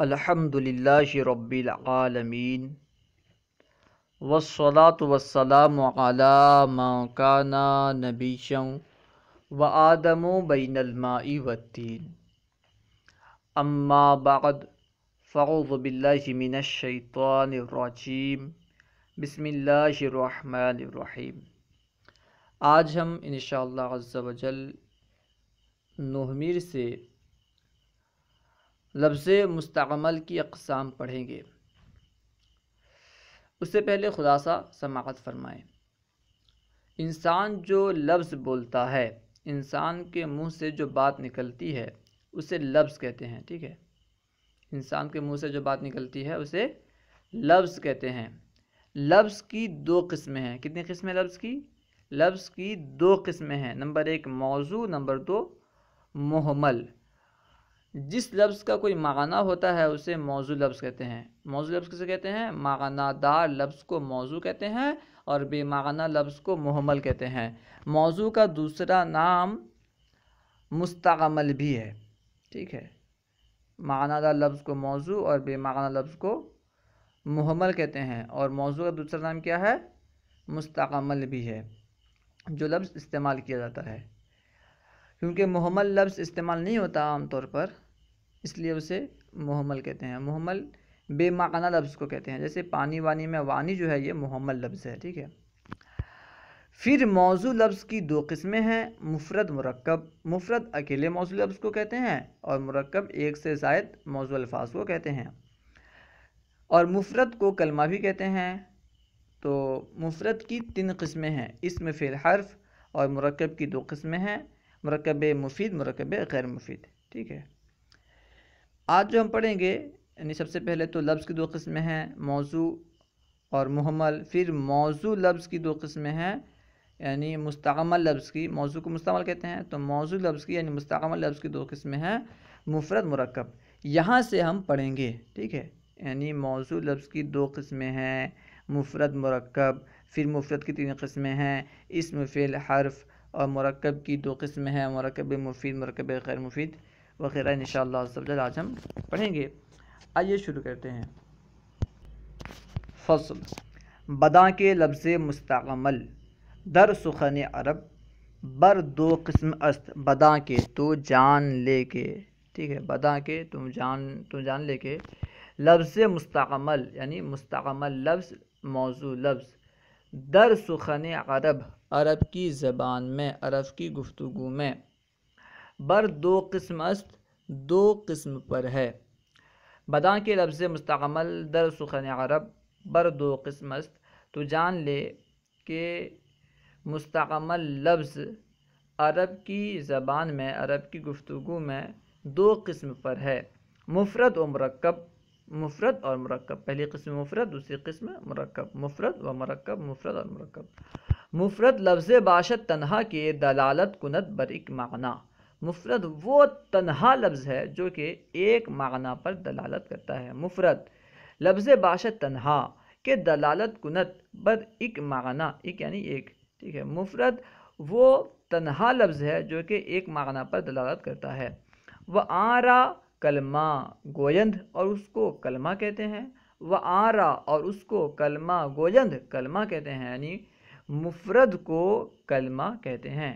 الحمد للہ رب العالمین وسلاۃ وسلام و علامہ کانا نبی چم و بین المائی ودین اماں باغ فعورب من جمین الرجیم بسم اللہ الرحمن الرحیم آج ہم انشاء اللہ جل نحمیر سے لفظ مستعمل کی اقسام پڑھیں گے اس سے پہلے خلاصہ سماعت فرمائیں انسان جو لفظ بولتا ہے انسان کے منہ سے جو بات نکلتی ہے اسے لفظ کہتے ہیں ٹھیک ہے انسان کے منہ سے جو بات نکلتی ہے اسے لفظ کہتے ہیں لفظ کی دو قسمیں ہیں کتنی قسمیں لفظ کی لفظ کی دو قسمیں ہیں نمبر ایک موضوع نمبر دو محمل جس لفظ کا کوئی معنی ہوتا ہے اسے موضوع لفظ کہتے ہیں موضوع لفظ کسے کہتے ہیں معنی دار لفظ کو موضوع کہتے ہیں اور بے معنی لفظ کو محمل کہتے ہیں موضوع کا دوسرا نام مستعمل بھی ہے ٹھیک ہے معنی دار لفظ کو موضوع اور بے معنی لفظ کو محمل کہتے ہیں اور موضوع کا دوسرا نام کیا ہے مستعمل بھی ہے جو لفظ استعمال کیا جاتا ہے کیونکہ محمل لفظ استعمال نہیں ہوتا عام طور پر اس لیے اسے محمل کہتے ہیں محمل بے معنی لفظ کو کہتے ہیں جیسے پانی وانی میں وانی جو ہے یہ محمل لفظ ہے ٹھیک ہے پھر موضوع لفظ کی دو قسمیں ہیں مفرد مرکب مفرد اکیلے موضوع لفظ کو کہتے ہیں اور مرکب ایک سے زائد موضوع الفاظ کو کہتے ہیں اور مفرد کو کلمہ بھی کہتے ہیں تو مفرد کی تین قسمیں ہیں اس میں فی الحرف اور مرکب کی دو قسمیں ہیں مرکب مفید مرکب غیر مفید ٹھیک ہے آج جو ہم پڑھیں گے یعنی سب سے پہلے تو لفظ کی دو قسمیں ہیں موضوع اور محمل پھر موضوع لفظ کی دو قسمیں ہیں یعنی مستعمل لفظ کی موضوع کو مستعمل کہتے ہیں تو موضوع لفظ کی یعنی مستعمل لفظ کی دو قسمیں ہیں مفرد مرکب یہاں سے ہم پڑھیں گے ٹھیک ہے یعنی موضوع لفظ کی دو قسمیں ہیں مفرد مرکب پھر مفرد کی تین قسمیں ہیں اسم فعل حرف اور مرکب کی دو قسم ہیں مرکب مفید مرکب غیر مفید وغیرہ ان شاء اللہ سب پڑھیں گے آئیے شروع کرتے ہیں فصل بدا کے لفظ مستعمل در سخن عرب بر دو قسم است بدا کے تو جان لے کے ٹھیک ہے بدا کے تم جان تو جان لے کے لفظ مستعمل یعنی مستعمل لفظ موضوع لفظ در سخن عرب عرب کی زبان میں عرب کی گفتگو میں بر دو قسم است دو قسم پر ہے بداں کے لفظ مستعمل در سخن عرب بر دو قسم است تو جان لے کہ مستعمل لفظ عرب کی زبان میں عرب کی گفتگو میں دو قسم پر ہے مفرد و مرکب مفرد اور مرکب پہلی قسم مفرد دوسری قسم مرکب مفرد و مرکب مفرد اور مرکب مفرد لفظ باشد تنہا کے دلالت کنت بر ایک معنی مفرد وہ تنہا لفظ ہے جو کہ ایک معنی پر دلالت کرتا ہے مفرد لفظ باشد تنہا کے دلالت کنت بر ایک معنی ایک یعنی ایک ٹھیک ہے مفرد وہ تنہا لفظ ہے جو کہ ایک معنی پر دلالت کرتا ہے وہ آرا کلمہ گویند اور اس کو کلمہ کہتے ہیں و آرا اور اس کو کلمہ گویند کلمہ کہتے ہیں یعنی مفرد کو کلمہ کہتے ہیں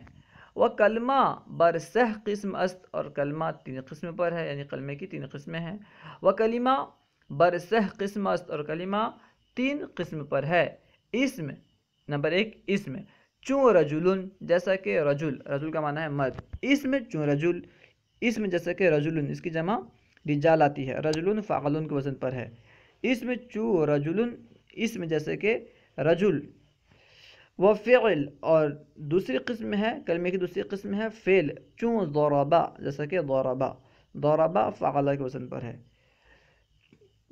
وہ کلمہ برسہ قسم است اور کلمہ تین قسم پر ہے یعنی کلمے کی تین قسمیں ہیں وہ کلمہ برسہ قسم است اور کلمہ تین قسم پر ہے اسم نمبر ایک اسم چون چوں رجل جیسا کہ رجل رجل کا معنی ہے مرد اسم چون چوں رجول اس میں جیسا کہ رجلن اس کی جمع رجال آتی ہے رجلن فعلن کے وزن پر ہے اس میں چو رجلن اس میں جیسے کہ رجل الف فعل اور دوسری قسم ہے کلمے کی دوسری قسم ہے فعل چوں ضربا جیسا کہ ضربا ضربا فعلہ کے وزن پر ہے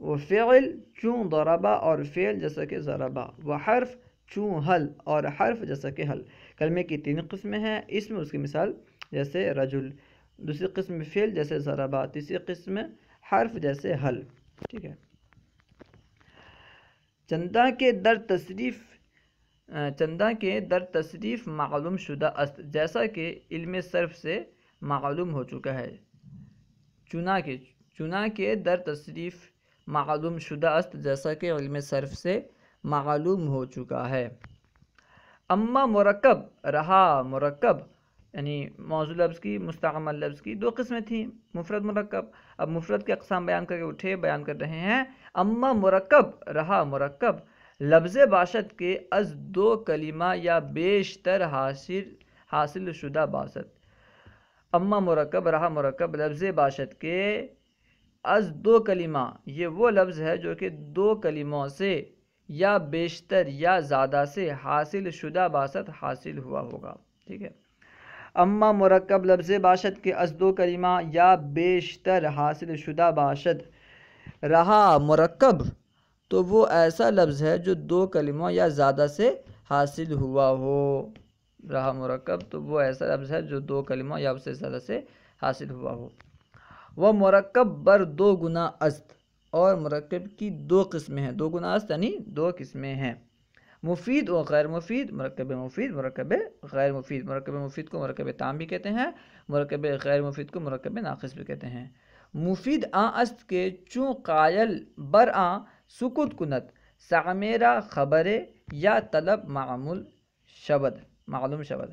وہ فعل چوں ضربا اور فعل جیسا کہ ضربا وہ حرف چوں حل اور حرف جیسا کہ حل کلمے کی تین قسمیں ہیں اس میں اس کی مثال جیسے رجل دوسری قسم فیل جیسے ضربہ تیسری قسم حرف جیسے حل ٹھیک ہے چندہ کے در تصریف چندہ کے در تصریف معلوم شدہ است جیسا کہ علم صرف سے معلوم ہو چکا ہے چنا کے چنا کے در تصریف معلوم شدہ است جیسا کہ علم صرف سے معلوم ہو چکا ہے اما مرکب رہا مرکب یعنی موضوع لفظ کی مستعمل لفظ کی دو قسمیں تھیں مفرد مرکب اب مفرد کے اقسام بیان کر کے اٹھے بیان کر رہے ہیں اما مرکب رہا مرکب لفظ باشد کے از دو کلمہ یا بیشتر حاصل حاصل شدہ باشد اما مرکب رہا مرکب لفظ باشد کے از دو کلمہ یہ وہ لفظ ہے جو کہ دو کلموں سے یا بیشتر یا زیادہ سے حاصل شدہ باشد حاصل ہوا ہوگا ٹھیک ہے اما مرکب لفظ باشد کے ازد و کلمہ یا بیشتر حاصل شدہ باشد رہا مرکب تو وہ ایسا لفظ ہے جو دو کلموں یا زیادہ سے حاصل ہوا ہو رہا مرکب تو وہ ایسا لفظ ہے جو دو کلموں یا اس سے زیادہ سے حاصل ہوا ہو وہ مرکب بر دو گنا است اور مرکب کی دو قسمیں ہیں دو گنا است یعنی دو قسمیں ہیں مفید و غیر مفید مرکب مفید مرکب غیر مفید مرکب مفید کو مرکب تام بھی کہتے ہیں مرکب غیر مفید کو مرکب ناقص بھی کہتے ہیں مفید آن است کے چوں قائل بر آن سکوت کنت سعمیرا خبر یا طلب معمول شبد معلوم شبد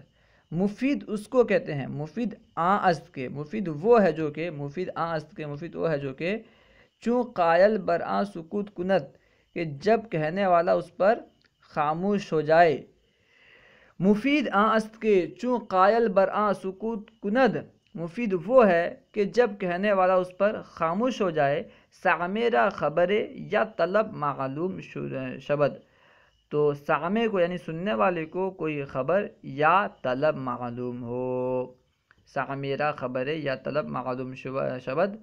مفید اس کو کہتے ہیں مفید آن است کے مفید وہ ہے جو کہ مفید آ است کے مفید وہ ہے جو کہ چوں قائل بر آن سکوت کنت کہ جب کہنے والا اس پر خاموش ہو جائے مفید آست کے چوں قائل برآں سکوت کند مفید وہ ہے کہ جب کہنے والا اس پر خاموش ہو جائے ساما خبریں یا طلب معلوم شبد تو سامے کو یعنی سننے والے کو کوئی خبر یا طلب معلوم ہو سائمیرا خبریں یا طلب معلوم شبد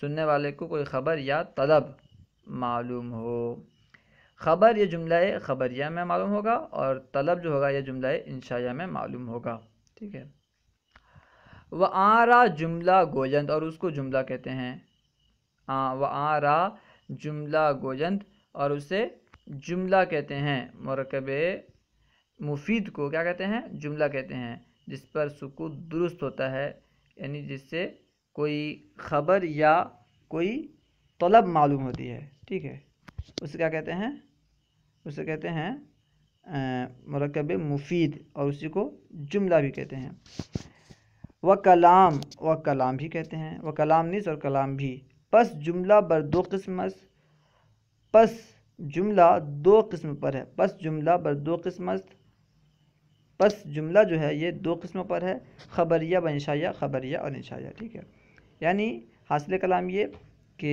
سننے والے کو کوئی خبر یا طلب معلوم ہو خبر یہ جملہ خبریہ میں معلوم ہوگا اور طلب جو ہوگا یہ جملہ انشائیہ میں معلوم ہوگا ٹھیک ہے وآرہ آرا جملہ گوجند اور اس کو جملہ کہتے ہیں وآرہ آرا جملہ گوجند اور اسے جملہ کہتے ہیں مرکب مفید کو کیا کہتے ہیں جملہ کہتے ہیں جس پر سکوت درست ہوتا ہے یعنی جس سے کوئی خبر یا کوئی طلب معلوم ہوتی ہے ٹھیک ہے اسے کیا کہتے ہیں اسے کہتے ہیں مرکب مفید اور اسی کو جملہ بھی کہتے ہیں و کلام و کلام بھی کہتے ہیں وہ کلام نص اور کلام بھی پس جملہ بر دو قسم پس جملہ دو قسم پر ہے پس جملہ بر دو قسم پس جملہ جو ہے یہ دو قسم پر ہے خبریہ بنشایہ خبریہ اور انشایہ ٹھیک ہے یعنی حاصل کلام یہ کہ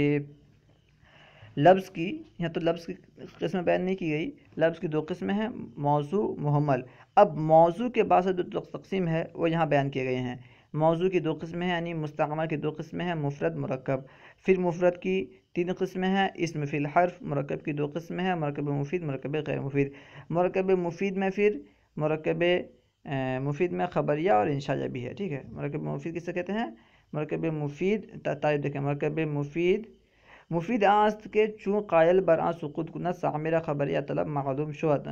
لفظ کی یہاں تو لفظ کی قسم بیان نہیں کی گئی لفظ کی دو قسمیں ہیں موضوع محمل اب موضوع کے سے جو تقسیم ہے وہ یہاں بیان کیے گئے ہیں موضوع کی دو قسمیں ہیں یعنی مستحکمہ کی دو قسمیں ہیں مفرد مرکب پھر مفرد کی تین قسمیں ہیں اسم فی الحرف مرکب کی دو قسمیں ہیں مرکب مفید مرکب غیر مفید مرکب مفید میں پھر مرکب مفید میں خبریہ اور انشایہ بھی ہے ٹھیک ہے مرکب مفید کسے کہتے ہیں مرکب مفید تعریف دیکھیں مرکب مفید مفید آست کے چون قائل برآں سقوط گنا سامرہ خبر یا طلب معلوم شود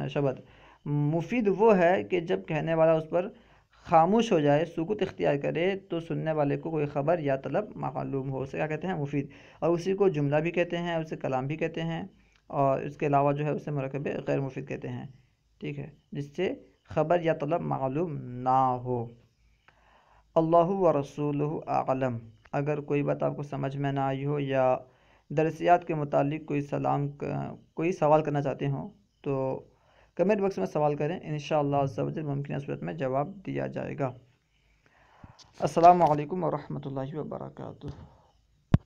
مفید وہ ہے کہ جب کہنے والا اس پر خاموش ہو جائے سکوت اختیار کرے تو سننے والے کو کوئی خبر یا طلب معلوم ہو اسے کیا کہتے ہیں مفید اور اسی کو جملہ بھی کہتے ہیں اسے کلام بھی کہتے ہیں اور اس کے علاوہ جو ہے اسے مرکب غیر مفید کہتے ہیں ٹھیک ہے جس سے خبر یا طلب معلوم نہ ہو اللہ و رسول عالم اگر کوئی بات آپ کو سمجھ میں نہ آئی ہو یا درسیات کے متعلق کوئی سلام کوئی سوال کرنا چاہتے ہوں تو کمنٹ باکس میں سوال کریں انشاءاللہ شاء اللہ جل ممکنہ صورت میں جواب دیا جائے گا السلام علیکم ورحمۃ اللہ وبرکاتہ